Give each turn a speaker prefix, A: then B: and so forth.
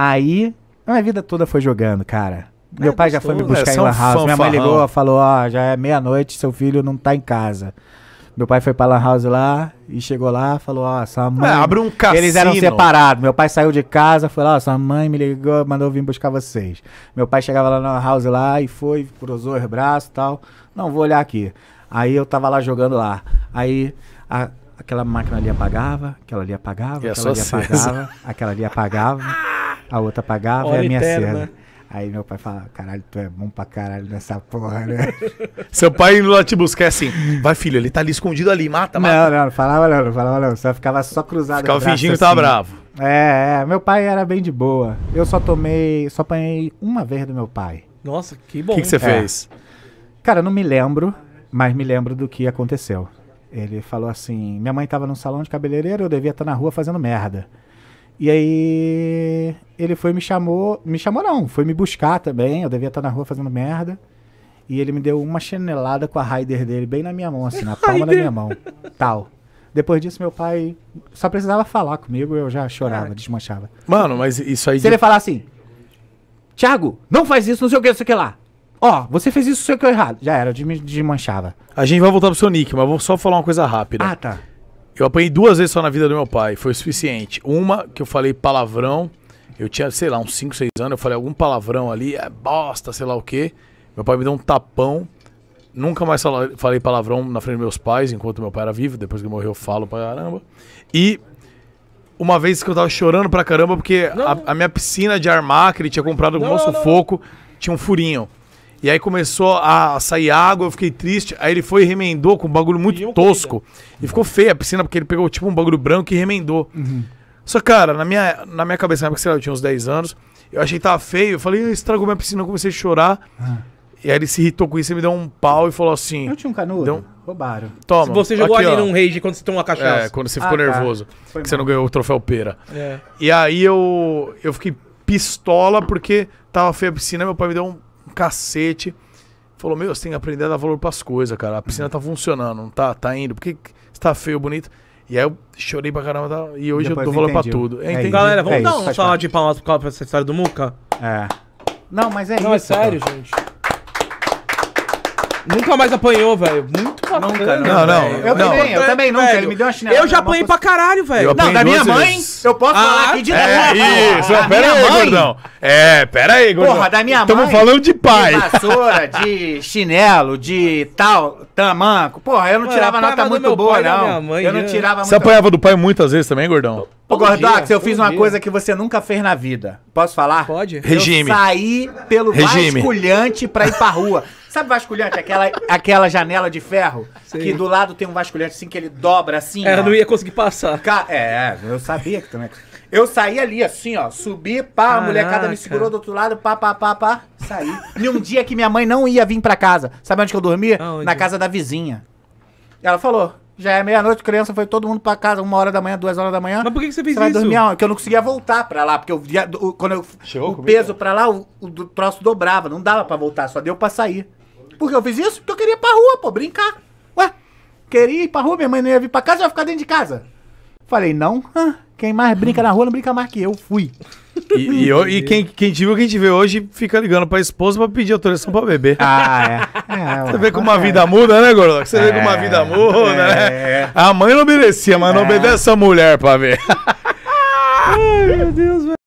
A: Aí, a minha vida toda foi jogando, cara. Meu é pai já foi me buscar é, em Lan House. Minha mãe ligou, falou: Ó, oh, já é meia-noite, seu filho não tá em casa. Meu pai foi pra Lan House lá e chegou lá, falou: Ó, oh, sua é, mãe. É, abre um cassino. Eles eram separados. Meu pai saiu de casa, foi lá: oh, sua mãe me ligou, mandou vir buscar vocês. Meu pai chegava lá na Lan House lá e foi, cruzou os braços e tal. Não, vou olhar aqui. Aí eu tava lá jogando lá. Aí a, aquela máquina ali apagava, aquela ali apagava, é aquela ali, apagava aquela ali apagava, aquela ali apagava a outra pagava Hora e a minha eterna. cena. Aí meu pai fala, caralho, tu é bom pra caralho nessa porra, né? Seu pai indo lá te buscar é assim, vai filho, ele tá ali escondido ali, mata, mata. Não, não, não falava não, não falava não, só ficava só cruzado. Ficava fingindo que assim. tá bravo. É, é, meu pai era bem de boa. Eu só tomei, só apanhei uma vez do meu pai. Nossa, que bom. O que você fez? É. Cara, não me lembro, mas me lembro do que aconteceu. Ele falou assim, minha mãe tava num salão de cabeleireiro, eu devia estar tá na rua fazendo merda. E aí ele foi me chamou, me chamou não, foi me buscar também, eu devia estar na rua fazendo merda. E ele me deu uma chinelada com a Raider dele bem na minha mão, assim, na palma da minha mão. Tal. Depois disso, meu pai só precisava falar comigo, eu já chorava, é. desmanchava. Mano, mas isso aí. Se de... ele falar assim, Thiago, não faz isso, não sei o que, não sei o que lá. Ó, você fez isso, não sei o que errado. Já era, eu desmanchava. A gente vai voltar pro seu nick, mas vou
B: só falar uma coisa rápida. Ah, tá. Eu apanhei duas vezes só na vida do meu pai, foi o suficiente. Uma que eu falei palavrão, eu tinha, sei lá, uns 5, 6 anos, eu falei algum palavrão ali, é bosta, sei lá o quê. Meu pai me deu um tapão. Nunca mais falei palavrão na frente dos meus pais, enquanto meu pai era vivo. Depois que morreu, eu falo pra caramba. E uma vez que eu tava chorando pra caramba, porque a, a, minha piscina de armar, que ele tinha comprado com nosso sufoco, tinha um furinho. E aí começou a sair água, eu fiquei triste. Aí ele foi e remendou com um bagulho muito e tosco. E ficou feia a piscina, porque ele pegou tipo um bagulho branco e remendou. Uhum. Só cara, na minha, na minha cabeça, na época, sei lá, eu tinha uns 10 anos, eu achei que tava feio, eu falei, estragou minha piscina, eu comecei a chorar. Ah. E aí ele se irritou com isso, ele me deu um pau e falou assim... Eu tinha um canudo, deu... roubaram. Toma. você jogou aqui, ali ó. num rage quando você tomou a cachaça. É, quando você ah, ficou ah, nervoso, tá. que você não ganhou o troféu pera. É. E aí eu, eu fiquei pistola porque tava feia a piscina, meu pai me deu um um cacete. Falou, meu, você tem que aprender a dar valor para as coisas, cara. A piscina tá funcionando, não tá, tá indo. Por que está feio, bonito? E aí eu chorei pra caramba tá? e hoje Depois eu dou valor pra tudo. É, Galera, vamos É dar palmas um faz salve de palmas pra essa história do Muca? É.
A: Não, mas é Não, é sério,
B: gente. Nunca mais apanhou, velho. Muito bacana. Nunca, não, não. não. Eu, não. Também, eu também nunca. Ele me deu uma chinela. Eu já
A: apanhei pra caralho, velho. Não, da minha mãe, vezes. eu posso ah, falar aqui de é, Isso, pera aí, mãe. gordão. É, pera aí, gordão. Porra, da minha mãe. Estamos falando de pai. De vassoura, de chinelo, de tal, tamanco. Porra, eu não tirava nota muito boa, não. Mãe, eu não né? tirava Você apanhava
B: do pai muitas vezes também, gordão?
A: Gordox, eu fiz uma dia. coisa que você nunca fez na vida. Posso falar? Pode. Eu Regime. saí pelo Regime. vasculhante pra ir pra rua. Sabe vasculhante? Aquela, aquela janela de ferro? Sim. Que do lado tem um vasculhante assim que ele dobra assim. É, ó. não ia conseguir passar. Ca é, é, eu sabia que também. Eu saí ali assim, ó. Subi, pá, Caraca. a molecada me segurou do outro lado, pá, pá, pá, pá. Saí. e um dia que minha mãe não ia vir pra casa. Sabe onde que eu dormi? Na casa da vizinha. Ela falou: já é meia-noite, criança, foi todo mundo pra casa, uma hora da manhã, duas horas da manhã. Mas por que, que você fez você isso? Vai dormir, porque eu não conseguia voltar pra lá, porque eu via, o, quando eu, Show, o peso é? pra lá, o, o, troço dobrava, não dava pra voltar, só deu pra sair. Por que eu fiz isso? Porque eu queria ir pra rua, pô, brincar. Ué, queria ir pra rua, minha mãe não ia vir pra casa, eu ia ficar dentro de casa. Falei, não? Hã? Quem mais brinca na rua não brinca mais que eu. Fui.
B: E, e, eu, e quem, quem te viu, quem te vê hoje, fica ligando pra esposa pra pedir autorização pra beber. Ah, é. é você vê como a vida muda, né, Gordo? Você é, vê como a é. vida muda, né? É. A mãe não obedecia, mas não é. obedece a mulher pra ver. Ai, meu Deus, velho.